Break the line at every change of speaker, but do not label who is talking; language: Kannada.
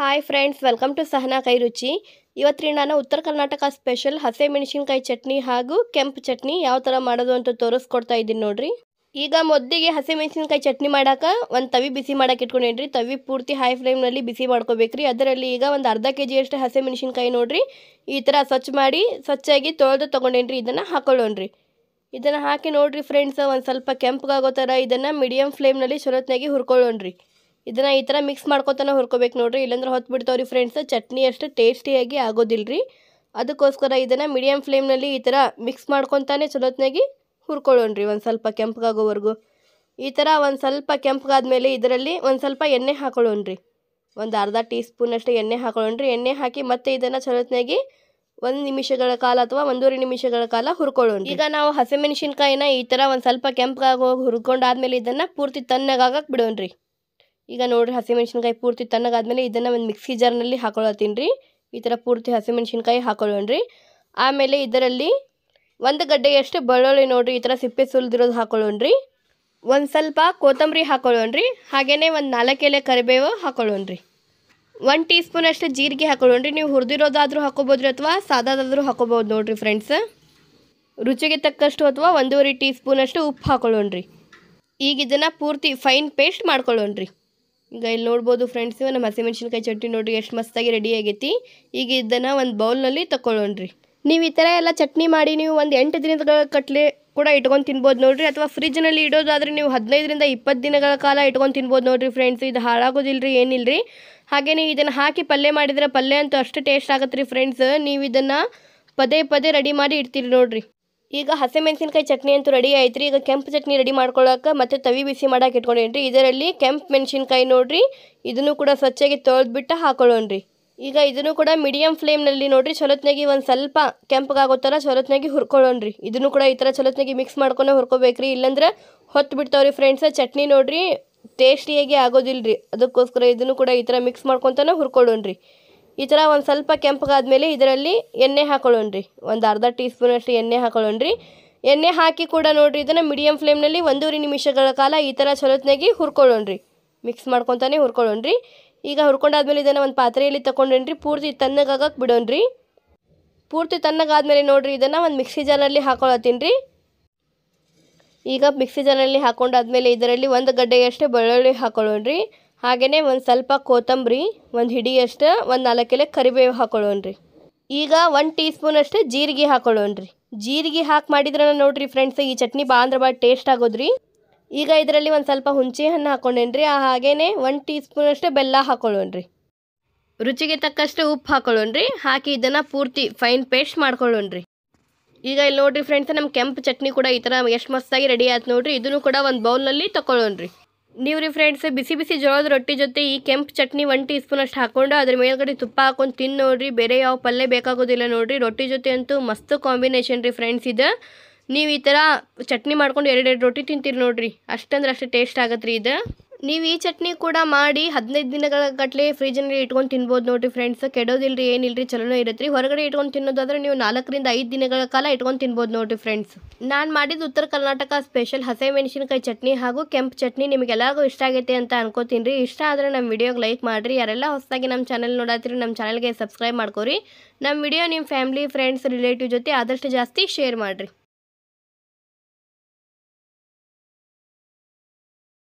hi friends welcome to Sahana ಕೈ ರುಚಿ ಇವತ್ತಿನ ನಾನು ಉತ್ತರ ಕರ್ನಾಟಕ ಸ್ಪೆಷಲ್ ಹಸೆ ಮೆಣಸಿನಕಾಯಿ ಚಟ್ನಿ ಹಾಗೂ ಕೆಂಪು ಚಟ್ನಿ ಯಾವ ಥರ ಮಾಡೋದು ಅಂತ ತೋರಿಸ್ಕೊಡ್ತಾ ಇದ್ದೀನಿ ನೋಡಿರಿ ಈಗ ಮೊದಲಿಗೆ ಹಸೆ ಮೆಣಸಿನಕಾಯಿ ಚಟ್ನಿ ಮಾಡೋಕೆ ಒಂದು ತವಿ ಬಿಸಿ ಮಾಡೋಕೆ ಇಟ್ಕೊಂಡೇನ್ರಿ ತವಿ ಪೂರ್ತಿ ಹೈ ಫ್ಲೇಮ್ನಲ್ಲಿ ಬಿಸಿ ಮಾಡ್ಕೋಬೇಕ್ರಿ ಅದರಲ್ಲಿ ಈಗ ಒಂದು ಅರ್ಧ ಕೆ ಜಿಯಷ್ಟು ಹಸೆ ಮೆಣಸಿನಕಾಯಿ ನೋಡಿರಿ ಈ ಥರ ಸ್ವಚ್ಛ ಮಾಡಿ ಸ್ವಚ್ಛಾಗಿ ತೊಳೆದು ತೊಗೊಂಡೇನ್ರಿ ಇದನ್ನು ಹಾಕೊಳ್ಳೋಣ್ರಿ ಇದನ್ನು ಹಾಕಿ ನೋಡಿರಿ ಫ್ರೆಂಡ್ಸ್ ಒಂದು ಸ್ವಲ್ಪ ಕೆಂಪಗಾಗೋ ಥರ ಇದನ್ನು ಮೀಡಿಯಮ್ ಫ್ಲೇಮ್ನಲ್ಲಿ ಚೊಲೋತ್ನಾಗಿ ಹುರ್ಕೊಳ್ಳೋಣ್ರಿ ಇದನ್ನು ಈ ಥರ ಮಿಕ್ಸ್ ಮಾಡ್ಕೊತಾನೆ ಹುರ್ಕೋಬೇಕು ನೋಡಿರಿ ಇಲ್ಲಾಂದ್ರೆ ಹೊತ್ತು ರೀ ಫ್ರೆಂಡ್ಸ್ ಚಟ್ನಿ ಅಷ್ಟು ಟೇಸ್ಟಿಯಾಗಿ ಆಗೋದಿಲ್ಲ ರೀ ಅದಕ್ಕೋಸ್ಕರ ಇದನ್ನು ಮೀಡಿಯಮ್ ಫ್ಲೇಮ್ನಲ್ಲಿ ಈ ಥರ ಮಿಕ್ಸ್ ಮಾಡ್ಕೊತಾನೆ ಚಲೋತ್ನಾಗಿ ಹುರ್ಕೊಳ್ಳೋಣ ರೀ ಒಂದು ಸ್ವಲ್ಪ ಕೆಂಪಗಾಗೋವರೆಗೂ ಈ ಥರ ಒಂದು ಸ್ವಲ್ಪ ಕೆಂಪಗಾದ್ಮೇಲೆ ಇದರಲ್ಲಿ ಒಂದು ಸ್ವಲ್ಪ ಎಣ್ಣೆ ಹಾಕೊಳ್ಳೋಣ ರೀ ಒಂದು ಅರ್ಧ ಟೀ ಸ್ಪೂನಷ್ಟು ಎಣ್ಣೆ ಹಾಕೊಳ್ಳೋಣ ರೀ ಎಣ್ಣೆ ಹಾಕಿ ಮತ್ತೆ ಇದನ್ನು ಚಲೋತ್ನಾಗಿ ಒಂದು ನಿಮಿಷಗಳ ಕಾಲ ಅಥವಾ ಒಂದೂವರೆ ನಿಮಿಷಗಳ ಕಾಲ ಹುರ್ಕೊಳ್ಳೋಣ ಈಗ ನಾವು ಹಸಿಮೆಣಸಿನ್ಕಾಯಿನ ಈ ಥರ ಒಂದು ಸ್ವಲ್ಪ ಕೆಂಪಗಾಗೋ ಹುರ್ಕೊಂಡಾದ್ಮೇಲೆ ಇದನ್ನು ಪೂರ್ತಿ ತಣ್ಣಗಾಗಕ್ಕೆ ಬಿಡೋಣ್ರಿ ರೀ ಈಗ ನೋಡಿರಿ ಹಸಿಮೆಣ್ಸಿನ್ಕಾಯಿ ಪೂರ್ತಿ ತಣ್ಣಗಾದ್ಮೇಲೆ ಇದನ್ನು ಒಂದು ಮಿಕ್ಸಿ ಜಾರ್ನಲ್ಲಿ ಹಾಕೊಳತ್ತೀನಿ ರೀ ಈ ಥರ ಪೂರ್ತಿ ಹಸಿಮೆಣ್ಸಿನ್ಕಾಯಿ ಹಾಕೊಳ್ಳೋಣ ರೀ ಆಮೇಲೆ ಇದರಲ್ಲಿ ಒಂದು ಎಷ್ಟು ಬೆಳ್ಳುಳ್ಳಿ ನೋಡಿರಿ ಈ ಥರ ಸಿಪ್ಪೆ ಸುಲಿದಿರೋದು ಹಾಕೊಳ್ಳೋಣ ಒಂದು ಸ್ವಲ್ಪ ಕೊತ್ತಂಬರಿ ಹಾಕೊಳ್ಳೋಣ ರೀ ಹಾಗೇ ಒಂದು ಎಲೆ ಕರಿಬೇವು ಹಾಕೊಳ್ಳೋಣ ರೀ ಒಂದು ಟೀ ಸ್ಪೂನ್ ಅಷ್ಟು ಜೀರಿಗೆ ಹಾಕೊಳ್ಳೋಣ ರೀ ನೀವು ಹುರಿದಿರೋದಾದರೂ ಹಾಕೋಬೋದ್ರಿ ರೀ ಅಥವಾ ಸಾದಾದಾದರೂ ಹಾಕೋಬೋದು ನೋಡಿರಿ ಫ್ರೆಂಡ್ಸ್ ರುಚಿಗೆ ತಕ್ಕಷ್ಟು ಅಥವಾ ಒಂದೂವರೆ ಟೀ ಸ್ಪೂನಷ್ಟು ಉಪ್ಪು ಹಾಕೊಳ್ಳೋಣ ರೀ ಈಗ ಇದನ್ನು ಪೂರ್ತಿ ಫೈನ್ ಪೇಸ್ಟ್ ಮಾಡ್ಕೊಳ್ಳೋಣ ರೀ ಈಗ ಇಲ್ಲಿ ನೋಡ್ಬೋದು ಫ್ರೆಂಡ್ಸ್ ನಮ್ಮ ಹಸಿಮೆಣ್ಸಿನ್ಕಾಯಿ ಚಟ್ನಿ ನೋಡಿರಿ ಎಷ್ಟು ಮಸ್ತಾಗಿ ರೆಡಿ ಆಗೈತಿ ಈಗ ಇದನ್ನು ಒಂದು ಬೌಲ್ನಲ್ಲಿ ತಕೊಳ್ಳೋಣ್ರಿ ನೀವು ಈ ಥರ ಎಲ್ಲ ಚಟ್ನಿ ಮಾಡಿ ನೀವು ಒಂದು ಎಂಟು ದಿನದ ಕಟ್ಲೆ ಕೂಡ ಇಟ್ಕೊಂಡು ತಿನ್ಬೋದು ನೋಡಿರಿ ಅಥವಾ ಫ್ರಿಜ್ನಲ್ಲಿ ಇಡೋದಾದರೆ ನೀವು ಹದಿನೈದರಿಂದ ಇಪ್ಪತ್ತು ದಿನಗಳ ಕಾಲ ಇಟ್ಕೊಂಡು ತಿನ್ಬೋದು ನೋಡಿರಿ ಫ್ರೆಂಡ್ಸ್ ಇದು ಹಾಳಾಗೋದಿಲ್ಲರಿ ಏನಿಲ್ಲರಿ ಹಾಗೆ ನೀವು ಇದನ್ನು ಹಾಕಿ ಪಲ್ಯ ಮಾಡಿದರೆ ಪಲ್ಯ ಅಂತೂ ಅಷ್ಟು ಟೇಸ್ಟ್ ಆಗುತ್ತೆ ರೀ ಫ್ರೆಂಡ್ಸ್ ನೀವು ಇದನ್ನು ಪದೇ ಪದೇ ರೆಡಿ ಮಾಡಿ ಇಡ್ತೀರಿ ನೋಡಿರಿ ಈಗ ಹಸಿಮೆಣಸಿನಕಾಯಿ ಚಟ್ನಿ ಅಂತೂ ರೆಡಿ ಆಯ್ತು ರೀ ಈಗ ಕೆಂಪು ಚಟ್ನಿ ರೆಡಿ ಮಾಡ್ಕೊಳ್ಳೋಕೆ ಮತ್ತು ತವಿ ಬಿಸಿ ಮಾಡೋಕೆ ಇಟ್ಕೊಂಡೇನ್ರಿ ಇದರಲ್ಲಿ ಕೆಂಪು ಮೆಣಸಿನ್ಕಾಯಿ ನೋಡಿರಿ ಇದನ್ನು ಕೂಡ ಸ್ವಚ್ಛಾಗಿ ತೊಳೆದ್ಬಿಟ್ಟು ಹಾಕೊಳ್ಳೋಣ ಈಗ ಇದನ್ನು ಕೂಡ ಮೀಡಿಯಂ ಫ್ಲೇಮ್ನಲ್ಲಿ ನೋಡಿರಿ ಚಲೋತ್ನಾಗಿ ಒಂದು ಸ್ವಲ್ಪ ಕೆಂಪಗಾಗೋ ಥರ ಚಲೋತ್ನಾಗಿ ಹುರ್ಕೊಳ್ಳೋಣ ಇದನ್ನು ಕೂಡ ಈ ಥರ ಚಲೋತ್ನಾಗಿ ಮಿಕ್ಸ್ ಮಾಡ್ಕೊಂಡು ಹುರ್ಕೋಬೇಕು ರೀ ಇಲ್ಲಾಂದ್ರೆ ಹೊತ್ತು ಬಿಡ್ತಾವ್ರಿ ಫ್ರೆಂಡ್ಸ ಚಟ್ನಿ ನೋಡಿರಿ ಟೇಸ್ಟಿಯಾಗಿ ಆಗೋದಿಲ್ಲ ರೀ ಅದಕ್ಕೋಸ್ಕರ ಇದನ್ನು ಕೂಡ ಈ ಥರ ಮಿಕ್ಸ್ ಮಾಡ್ಕೊತಾನೆ ಹುರ್ಕೊಳ್ಳೋಣ ರೀ ಈ ಥರ ಒಂದು ಸ್ವಲ್ಪ ಕೆಂಪಗಾದ್ಮೇಲೆ ಇದರಲ್ಲಿ ಎಣ್ಣೆ ಹಾಕೊಳ್ಳೋಣ್ರಿ ಒಂದು ಅರ್ಧ ಟೀ ಸ್ಪೂನಷ್ಟು ಎಣ್ಣೆ ಹಾಕೊಳ್ಳೋಣ್ರಿ ಎಣ್ಣೆ ಹಾಕಿ ಕೂಡ ನೋಡಿರಿ ಇದನ್ನು ಮೀಡಿಯಮ್ ಫ್ಲೇಮ್ನಲ್ಲಿ ಒಂದೂವರೆ ನಿಮಿಷಗಳ ಕಾಲ ಈ ಥರ ಚಲೋತ್ನಾಗಿ ಹುರ್ಕೊಳ್ಳೋಣ್ರಿ ಮಿಕ್ಸ್ ಮಾಡ್ಕೊತಾನೆ ಹುರ್ಕೊಳ್ಳೋಣ್ರಿ ಈಗ ಹುರ್ಕೊಂಡಾದ್ಮೇಲೆ ಇದನ್ನು ಒಂದು ಪಾತ್ರೆಯಲ್ಲಿ ತೊಗೊಂಡೇನ್ರಿ ಪೂರ್ತಿ ತಣ್ಣಗಾಗಕ್ಕೆ ಬಿಡೋಣ್ರಿ ಪೂರ್ತಿ ತಣ್ಣಗಾದ್ಮೇಲೆ ನೋಡಿರಿ ಇದನ್ನು ಒಂದು ಮಿಕ್ಸಿ ಜಾರಲ್ಲಿ ಹಾಕೊಳತ್ತೀನಿ ರೀ ಈಗ ಮಿಕ್ಸಿ ಜಾರಲ್ಲಿ ಹಾಕೊಂಡಾದ್ಮೇಲೆ ಇದರಲ್ಲಿ ಒಂದು ಗಡ್ಡೆಯಷ್ಟೇ ಬೆಳ್ಳುಳ್ಳಿ ಹಾಕೊಳ್ಳೋಣ್ರಿ ಹಾಗೆಯೇ ಒಂದು ಸ್ವಲ್ಪ ಕೊತ್ತಂಬರಿ ಒಂದು ಹಿಡಿಯಷ್ಟು ಒಂದು ನಾಲ್ಕು ಎಲೆ ಕರಿಬೇವು ಹಾಕೊಳ್ಳೋಣ ರೀ ಈಗ ಒಂದು ಟೀ ಸ್ಪೂನಷ್ಟು ಜೀರಿಗೆ ಹಾಕೊಳ್ಳೋಣ ರೀ ಜೀರಿಗೆ ಹಾಕಿ ಮಾಡಿದ್ರೆ ನೋಡಿರಿ ಫ್ರೆಂಡ್ಸ್ ಈ ಚಟ್ನಿ ಬಾ ಅಂದ್ರೆ ಭಾಳ ಟೇಸ್ಟ್ ಆಗೋದ್ರಿ ಈಗ ಇದರಲ್ಲಿ ಒಂದು ಸ್ವಲ್ಪ ಹುಣಸೆ ಹಣ್ಣು ಹಾಕೊಂಡೇನು ರೀ ಹಾಗೆಯೇ ಒಂದು ಟೀ ಸ್ಪೂನಷ್ಟು ಬೆಲ್ಲ ಹಾಕೊಳ್ಳೋಣ ರೀ ರುಚಿಗೆ ತಕ್ಕಷ್ಟು ಉಪ್ಪು ಹಾಕೊಳ್ಳೋಣ ರೀ ಹಾಕಿ ಇದನ್ನು ಪೂರ್ತಿ ಫೈನ್ ಪೇಸ್ಟ್ ಮಾಡ್ಕೊಳ್ಳೋಣ ರೀ ಈಗ ಇಲ್ಲಿ ನೋಡಿರಿ ಫ್ರೆಂಡ್ಸ್ ನಮ್ಮ ಕೆಂಪು ಚಟ್ನಿ ಕೂಡ ಈ ಥರ ಎಷ್ಟು ಮಸ್ತಾಗಿ ರೆಡಿ ಆಯ್ತು ನೋಡಿರಿ ಇದನ್ನು ಕೂಡ ಒಂದು ಬೌಲ್ನಲ್ಲಿ ತೊಗೊಳ್ಳೋಣ ರೀ ನೀವು ರೀ ಫ್ರೆಂಡ್ಸ್ ಬಿಸಿ ಬಿಸಿ ಜೋಳದ ರೊಟ್ಟಿ ಜೊತೆ ಈ ಕೆಂಪು ಚಟ್ನಿ ಒನ್ ಟೀ ಅಷ್ಟು ಹಾಕೊಂಡು ಅದ್ರ ಮೇಲ್ಗಡೆ ತುಪ್ಪ ಹಾಕೊಂಡು ತಿಂದು ನೋಡಿರಿ ಬೇರೆ ಯಾವ ಪಲ್ಯ ಬೇಕಾಗೋದಿಲ್ಲ ನೋಡಿರಿ ರೊಟ್ಟಿ ಜೊತೆ ಅಂತೂ ಮಸ್ತ್ ಕಾಂಬಿನೇಷನ್ ರೀ ಫ್ರೆಂಡ್ಸ್ ಇದು ನೀವು ಈ ಥರ ಚಟ್ನಿ ಮಾಡ್ಕೊಂಡು ಎರಡೆರಡು ರೊಟ್ಟಿ ತಿಂತೀರಿ ನೋಡಿರಿ ಅಷ್ಟಂದ್ರೆ ಅಷ್ಟು ಟೇಸ್ಟ್ ಆಗತ್ತೆ ರೀ ಇದು ನೀವು ಈ ಚಟ್ನಿ ಕೂಡ ಮಾಡಿ ಹದಿನೈದು ದಿನಗಳ ಗಟ್ಟಲೆ ಫ್ರಿಜ್ನಲ್ಲಿ ಇಟ್ಕೊಂಡು ತಿನ್ಬೋದು ನೋಡಿರಿ ಫ್ರೆಂಡ್ಸ್ ಕೆಡೋದಿಲ್ಲರಿ ಏನಿಲ್ಲರಿ ಚಲೋನೇ ಇರುತ್ತೆ ರೀ ಹೊರಗಡೆ ಇಟ್ಕೊಂಡು ತಿನ್ನೋದಾದ್ರೆ ನೀವು ನಾಲ್ಕರಿಂದ ಐದು ದಿನಗಳ ಕಾಲ ಇಟ್ಕೊಂಡು ತಿನ್ಬೋದು ನೋಡಿರಿ ಫ್ರೆಂಡ್ಸ್ ನಾನು ಮಾಡಿದ ಉತ್ತರ ಕರ್ನಾಟಕ ಸ್ಪೆಷಲ್ ಹಸೆ ಮೆಣಸಿನಕಾಯಿ ಚಟ್ನಿ ಹಾಗೂ ಕೆಂಪು ಚಟ್ನಿ ನಿಮಗೆಲ್ಲರಿಗೂ ಇಷ್ಟ ಆಗೈತೆ ಅಂತ ಅನ್ಕೋತೀನಿ ರೀ ಇಷ್ಟ ಆದರೆ ನಮ್ಮ ವಿಡಿಯೋಗೆ ಲೈಕ್ ಮಾಡಿರಿ ಯಾರೆಲ್ಲ ಹೊಸದಾಗಿ ನಮ್ಮ ಚಾನಲ್ ನೋಡತ್ತಿರಿ ನಮ್ಮ ಚಾನಲ್ಗೆ ಸಬ್ಸ್ಕ್ರೈಬ್ ಮಾಡ್ಕೋರಿ ನಮ್ಮ ವಿಡಿಯೋ ನಿಮ್ಮ ಫ್ಯಾಮಿಲಿ ಫ್ರೆಂಡ್ಸ್ ರಿಲೇಟಿವ್ ಜೊತೆ ಆದಷ್ಟು ಜಾಸ್ತಿ ಶೇರ್ ಮಾಡಿರಿ